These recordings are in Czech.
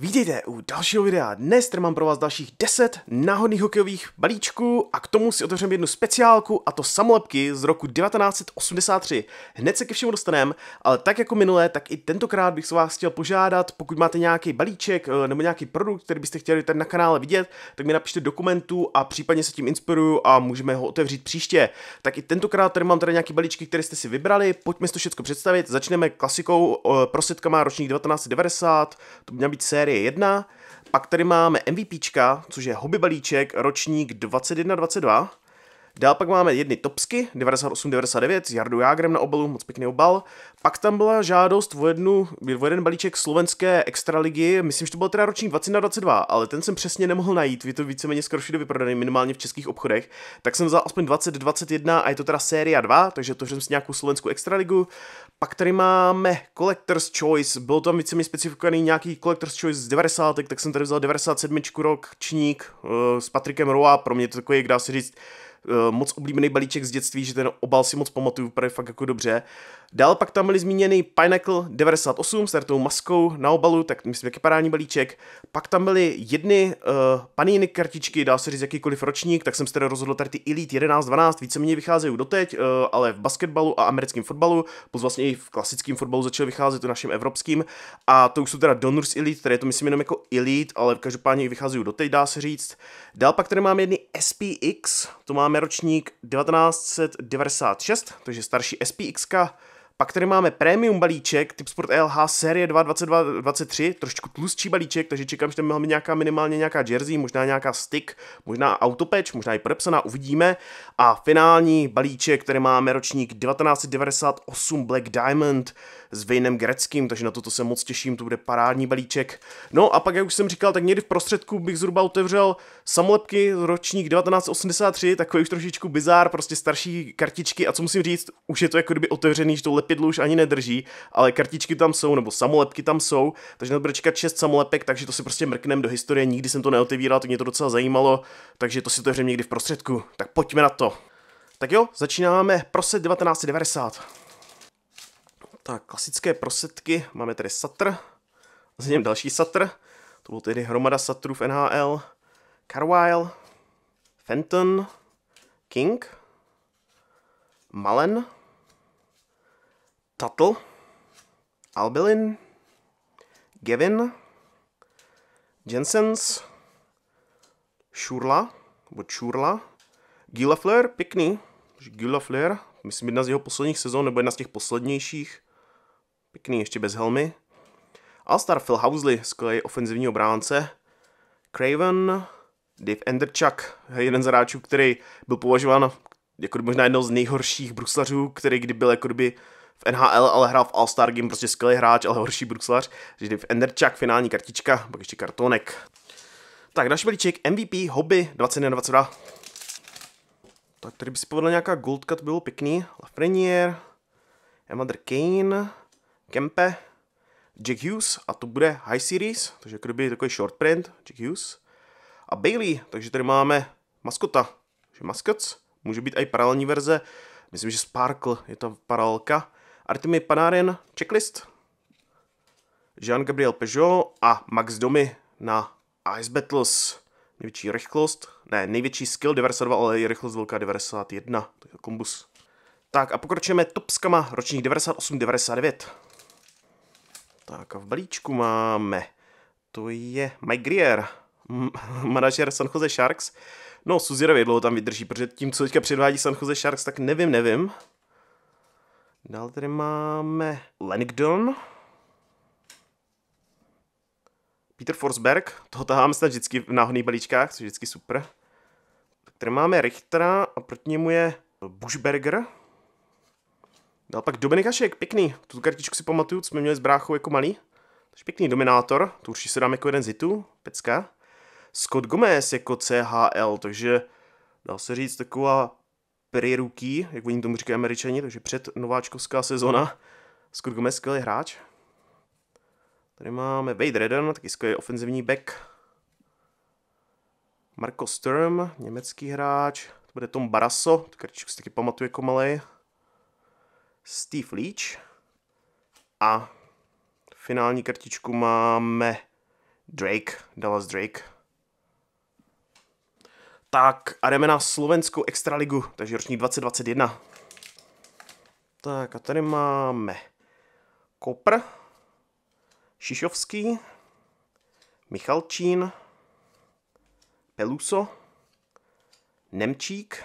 Vítejte u dalšího videa. Dnes tady mám pro vás dalších 10 náhodných hokejových balíčků a k tomu si otevřeme jednu speciálku a to samolepky z roku 1983. Hned se ke všemu dostaneme, ale tak jako minulé, tak i tentokrát bych se vás chtěl požádat, pokud máte nějaký balíček eh, nebo nějaký produkt, který byste chtěli tady na kanále vidět, tak mi napište dokumentu a případně se tím inspiruju a můžeme ho otevřít příště. Tak i tentokrát tady mám tady nějaké balíčky, které jste si vybrali, pojďme si to všechno představit. Začneme klasikou eh, prosetkama ročník 1990, to měla být série série 1, pak tady máme MVPčka, což je hobby balíček, ročník 2122, Dál pak máme jedny topsky, 98-99 s Jardou Jágrem na obalu, moc pěkný obal. Pak tam byla žádost o, jednu, o jeden balíček slovenské extraligy, myslím, že to byl teda ročník 20 na 22, ale ten jsem přesně nemohl najít, je to víceméně skoro všude vyprodaný, minimálně v českých obchodech, tak jsem vzal aspoň 20-21 a je to teda série 2, takže to jsem si nějakou slovenskou extraligu. Pak tady máme Collector's Choice, bylo tam víceméně specifikovaný nějaký Collector's Choice z 90, tak jsem tady vzal 97 čník uh, s Patrikem Roa, pro mě to takový, jak dá se říct, Eh, moc oblíbený balíček z dětství, že ten obal si moc pamatuju, vypadá fakt jako dobře. Dál pak tam byly zmíněny Pineapple 98 s tou maskou na obalu, tak myslím, jaký parální balíček. Pak tam byly jedny uh, eh, paníny kartičky, dá se říct jakýkoliv ročník, tak jsem se teda rozhodl tady ty Elite 11, 12, víceméně vycházejí doteď, uh, ale v basketbalu a americkém fotbalu, plus vlastně i v klasickém fotbalu začal vycházet u našem evropským. A to už jsou teda Donors Elite, které je to myslím jenom jako Elite, ale každopádně i vycházejí doteď, dá se říct. Dál pak tady máme jedny SPX, to máme ročník 1996, takže starší SPX. -ka. Pak tady máme premium balíček, typ Sport LH série 2 22, 23, trošku tlustší balíček, takže čekám, že tam mohla nějaká minimálně nějaká jersey, možná nějaká stick, možná autopeč, možná i podepsaná, uvidíme. A finální balíček, který máme ročník 1998 Black Diamond, s Vejnem Greckým, takže na toto se moc těším, to bude parádní balíček. No a pak, jak už jsem říkal, tak někdy v prostředku bych zhruba otevřel samolepky ročník 1983, takový už trošičku bizár, prostě starší kartičky a co musím říct, už je to jako kdyby otevřený, že to lepidlo už ani nedrží, ale kartičky tam jsou, nebo samolepky tam jsou, takže na to bude čekat 6 samolepek, takže to si prostě mrknem do historie, nikdy jsem to neotevíral, to mě to docela zajímalo, takže to si otevřeme někdy v prostředku. Tak pojďme na to. Tak jo, začínáme prosit 1990. Tak, klasické prosetky, máme tady satr, z něm další satr, to byl tedy hromada satrů v NHL, Carwile, Fenton, King, Malen, Tuttle, Albelin, Gavin, Jensens, Šurla, nebo Čurla, Gilafleur, pěkný, Gilafleur, myslím jedna z jeho posledních sezon, nebo jedna z těch poslednějších, Pěkný ještě bez helmy. Alstar Phil Housley, skvělý ofenzivní obránce. Craven, Dave Enderchuk, jeden z hráčů, který byl považován jako možná jedno z nejhorších bruslařů, který kdy byl jako kdyby v NHL, ale hrál v All-Star Game, prostě skvělý hráč, ale horší bruslař. Takže Dave Enderchuk, finální kartička, pak ještě kartonek. Tak, další balíček, MVP, hobby, 2022. Tak tady by si povedla nějaká gold cut, bylo pěkný. Lafreniere, Emander Kane, Kempe, Jack Hughes a to bude High Series, takže jako kdyby takový short print, Jack Hughes. A Bailey, takže tady máme maskota, že maskots, může být i paralelní verze, myslím, že Sparkle je to paralelka. Artemi Panarin, checklist, Jean-Gabriel Peugeot a Max Domi na Ice Battles. Největší rychlost, ne, největší skill 92, ale i rychlost velká 91, to je kombus. Tak a pokročujeme topskama ročních 98-99. Tak a v balíčku máme, to je Mike Greer, manažer San Jose Sharks. No, Suzira dlouho tam vydrží, protože tím, co teďka předvádí San Jose Sharks, tak nevím, nevím. Dále tady máme Langdon. Peter Forsberg, toho tahám, snad vždycky v náhodných balíčkách, což je vždycky super. Tady máme Richtera a proti němu je Bushberger. Dal no pak Dominik Hašek, pěkný. Tu kartičku si pamatuju, co jsme měli s bráchou jako malý. Takže pěkný Dominátor, tu určitě se dám jako jeden z hitů, pecka. Scott Gomez jako CHL, takže dá se říct taková pre jak oni tomu říkají američani, takže před nováčkovská sezona. Scott Gomez skvělý hráč. Tady máme Wade Redden, taky skvělý ofenzivní back. Marco Sturm, německý hráč. To bude Tom Barasso, tu kartičku si taky pamatuju jako malý. Steve Leach a finální kartičku máme Drake, Dallas Drake. Tak a jdeme na slovenskou extraligu, takže ročník 2021. Tak a tady máme Kopr, Šišovský, Michalčín, Peluso, Nemčík,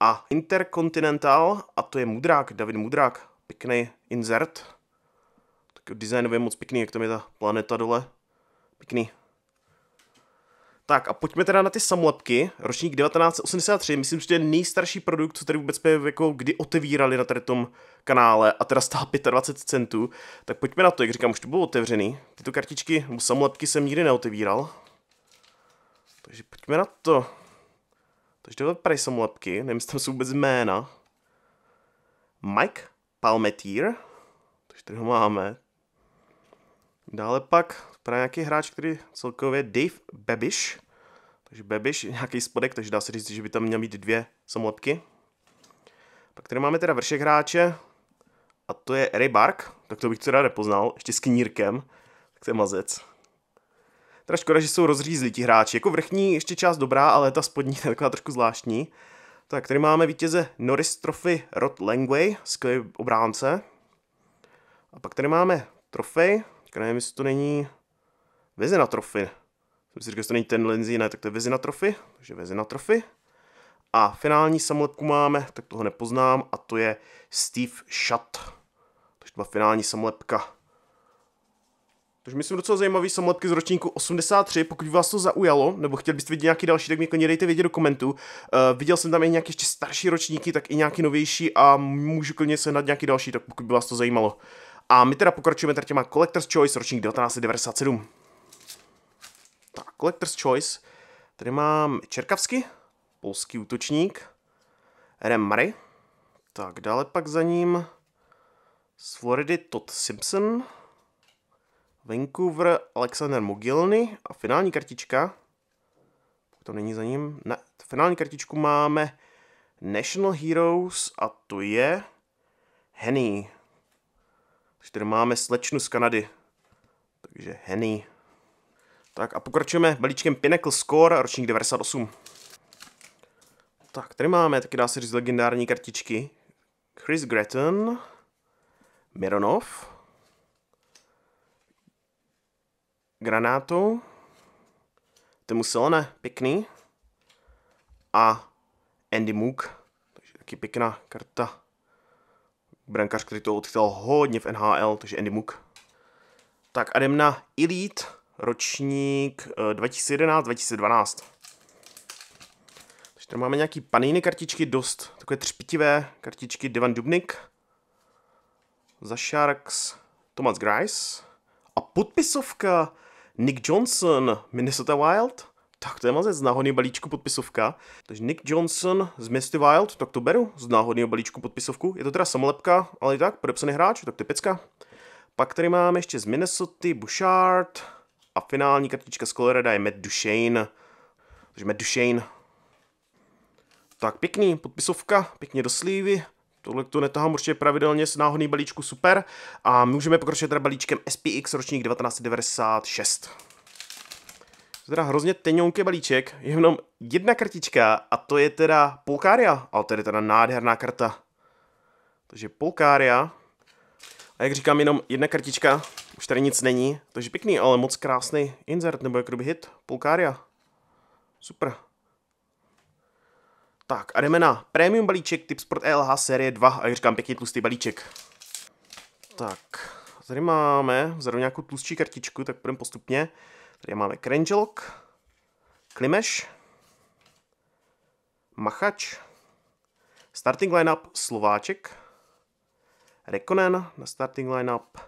a Intercontinental, a to je Mudrák, David Mudrák, pěkný insert. Tak designově moc pěkný, jak tam je ta planeta dole. Pěkný. Tak a pojďme teda na ty samolepky. Ročník 1983, myslím, že to je nejstarší produkt, co tady vůbec jsme jako kdy otevírali na tady tom kanále a teda stál 25 centů. Tak pojďme na to, jak říkám, už to bylo otevřený. Tyto kartičky, samolepky jsem nikdy neotevíral. Takže pojďme na to. Takže tohle prej jsou lepky, nevím, jestli tam jsou vůbec jména. Mike Palmetier, takže tady ho máme. Dále pak právě nějaký hráč, který celkově Dave Babish. takže je nějaký spodek, takže dá se říct, že by tam měl být dvě samolepky. Pak tady máme teda vršek hráče, a to je Ray Bark, tak to bych teda nepoznal, ještě s knírkem, tak to je mazec. Teda škoda, že jsou rozřízli ti hráči. Jako vrchní ještě část dobrá, ale ta spodní je taková trošku zvláštní. Tak tady máme vítěze Norris Trophy Rod Langway, skvělý obránce. A pak tady máme trofej, nevím, jestli to není Vezena Trophy. Jsem si říkal, že to není ten Lindsay, ne, tak to je Vezena Trophy, takže na Trophy. A finální samolepku máme, tak toho nepoznám, a to je Steve Shutt. Takže to byla finální samolepka. Takže myslím docela zajímavý samotky z ročníku 83. Pokud vás to zaujalo, nebo chtěl byste vidět nějaký další, tak mi klidně dejte vědět do komentů. Uh, eh, viděl jsem tam i nějaké ještě starší ročníky, tak i nějaký novější a můžu klidně se nad nějaký další, tak pokud by vás to zajímalo. A my teda pokračujeme tady těma Collector's Choice ročník 1997. Tak, Collector's Choice. Tady mám Čerkavsky, polský útočník, Remary. Tak, dále pak za ním z Floridy Todd Simpson, Vancouver Alexander Mogilny a finální kartička, to není za ním, ne, finální kartičku máme National Heroes a to je Henny. Takže tady máme slečnu z Kanady. Takže Henny. Tak a pokračujeme balíčkem Pinnacle Score ročník 98. Tak, tady máme, taky dá se říct legendární kartičky. Chris Gretton, Mironov, granátu. musel Silone, pěkný. A Andy Mook, takže taky pěkná karta. Brankář, který to odchytal hodně v NHL, takže Andy Mook. Tak a jdem na Elite, ročník 2011-2012. Eh, takže tam máme nějaký paniny kartičky, dost takové třpitivé kartičky. Devan Dubnik, za Sharks Thomas Grice a podpisovka Nick Johnson, Minnesota Wild, tak to je mazec z náhodného balíčku podpisovka. Takže Nick Johnson z Misty Wild, tak to beru z náhodného balíčku podpisovku. Je to teda samolepka, ale i tak podepsaný hráč, tak to je pecka. Pak tady máme ještě z Minnesota Bouchard a finální kartička z Colorado je Matt Duchesne. Takže Matt Duchesne. Tak pěkný, podpisovka, pěkně do slívy. Tohle to netahám určitě pravidelně s náhodný balíčku super a můžeme pokročit teda balíčkem SPX ročník 1996. teda hrozně tenionký balíček, jenom jedna kartička a to je teda Polkária, ale to je teda nádherná karta. Takže Polkária, a jak říkám, jenom jedna kartička, už tady nic není, takže pěkný, ale moc krásný insert, nebo jakoby hit, Polkária. Super. Tak a jdeme na Premium balíček Tip Sport e LH série 2 a říkám pěkně tlustý balíček. Tak, tady máme zrovna nějakou tlustší kartičku, tak půjdeme postupně. Tady máme Krenželok, Klimeš, Machač, starting lineup Slováček, Rekonen na starting lineup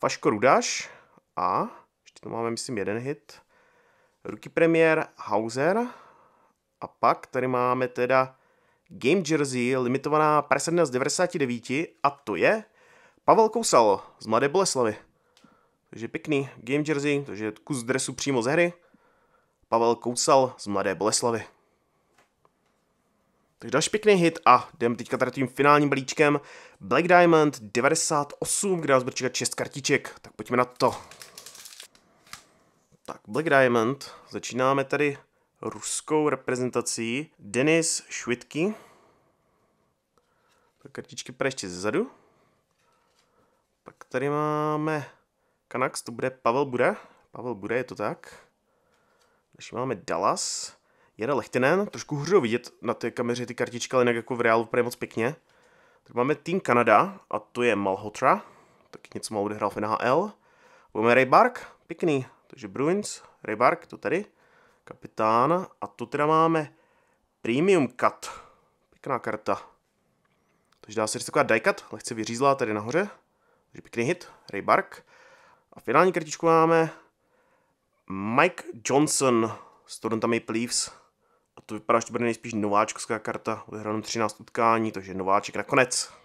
Faško Rudáš a ještě tu máme, myslím, jeden hit. Ruky premiér Hauser, a pak tady máme teda Game Jersey limitovaná presedna z 99 a to je Pavel Kousal z Mladé Boleslavy. Takže pěkný Game Jersey, takže kus dresu přímo ze hry. Pavel Kousal z Mladé Boleslavy. Takže další pěkný hit a jdeme teďka tady tím finálním balíčkem Black Diamond 98, kde nás bude čekat 6 kartiček, tak pojďme na to. Tak Black Diamond, začínáme tady ruskou reprezentací Denis Švitky. Tak kartičky pro ještě zezadu. Pak tady máme Canucks, to bude Pavel Bude. Pavel Bude, je to tak. Další máme Dallas. Jara Lechtinen, trošku hůře vidět na té kameře ty kartičky, ale jinak jako v reálu vypadají moc pěkně. Tak máme tým Kanada a to je Malhotra, tak něco mal odehrál v NHL. Máme Ray Bark, pěkný, takže Bruins, Ray Bark, to tady kapitána. A tu teda máme Premium Cut. Pěkná karta. Takže dá se říct taková cut, lehce vyřízlá tady nahoře. Takže pěkný hit, Ray Bark. A finální kartičku máme Mike Johnson s Toronto Maple Leafs. A to vypadá, že to bude nejspíš nováčkovská karta, odehranou 13 utkání, takže nováček nakonec.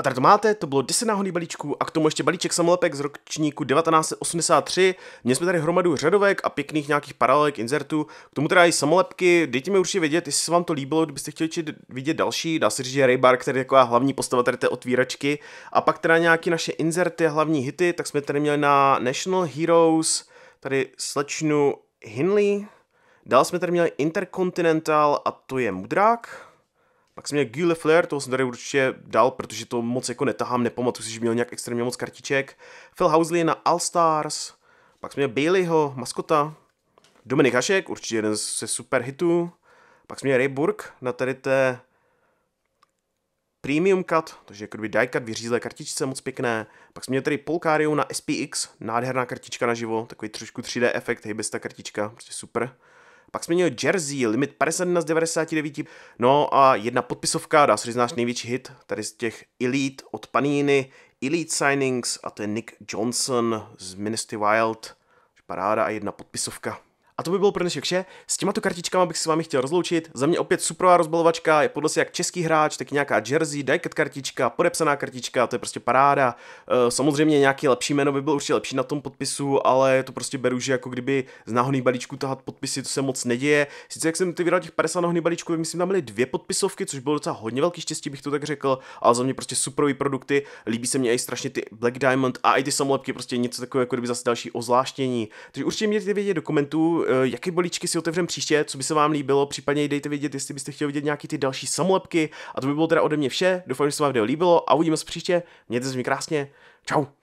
A tady to máte, to bylo 10 náhodných balíčků a k tomu ještě balíček samolepek z ročníku 1983. Měli jsme tady hromadu řadovek a pěkných nějakých paralelek, insertů. K tomu teda i samolepky, dejte mi určitě vědět, jestli se vám to líbilo, kdybyste chtěli vidět další. Dá se říct, že Ray Bark, který je jako hlavní postava tady té otvíračky. A pak teda nějaké naše inzerty a hlavní hity, tak jsme tady měli na National Heroes, tady slečnu Hinley. Dál jsme tady měli Intercontinental a to je Mudrák. Pak jsem měl Guy Flair, toho jsem tady určitě dal, protože to moc jako netahám, nepamatuji si, že měl nějak extrémně moc kartiček. Phil Housley na All Stars, pak jsme měl Baileyho, maskota, Dominik Hašek, určitě jeden ze super hitů. Pak jsme měl Ray Burke na tady té Premium Cut, to je by die cut vyřízlé kartičce, moc pěkné. Pak jsme měl tady Polkarium na SPX, nádherná kartička na živo, takový trošku 3D efekt, hejbesta kartička, prostě super. Pak jsme měli Jersey, limit 51 z 99. No a jedna podpisovka, dá se říct náš největší hit, tady z těch Elite od Panini, Elite Signings a to je Nick Johnson z Ministry Wild. Paráda a jedna podpisovka. A to by bylo pro dnešek vše. S tu kartičkami bych s vámi chtěl rozloučit. Za mě opět superová rozbalovačka, je podle se jak český hráč, tak nějaká jersey, diecut kartička, podepsaná kartička, to je prostě paráda. Eh, samozřejmě nějaký lepší jméno by bylo určitě lepší na tom podpisu, ale to prostě beru, že jako kdyby z náhodných balíčků tahat podpisy, to se moc neděje. Sice jak jsem ty vydal těch 50 náhodných balíčků, myslím, tam byly dvě podpisovky, což bylo docela hodně velký štěstí, bych to tak řekl, ale za mě prostě superový produkty. Líbí se mě i strašně ty Black Diamond a i ty samolepky, prostě něco takového, jako kdyby zase další ozláštění. Takže určitě mě ty vědět do komentů, Eh, jaké balíčky si otevřem příště, co by se vám líbilo, případně dejte vědět, jestli byste chtěli vidět nějaký ty další samolepky. A to by bylo teda ode mě vše. Doufám, že se vám video líbilo a uvidíme se příště. Mějte se mi krásně. Ciao.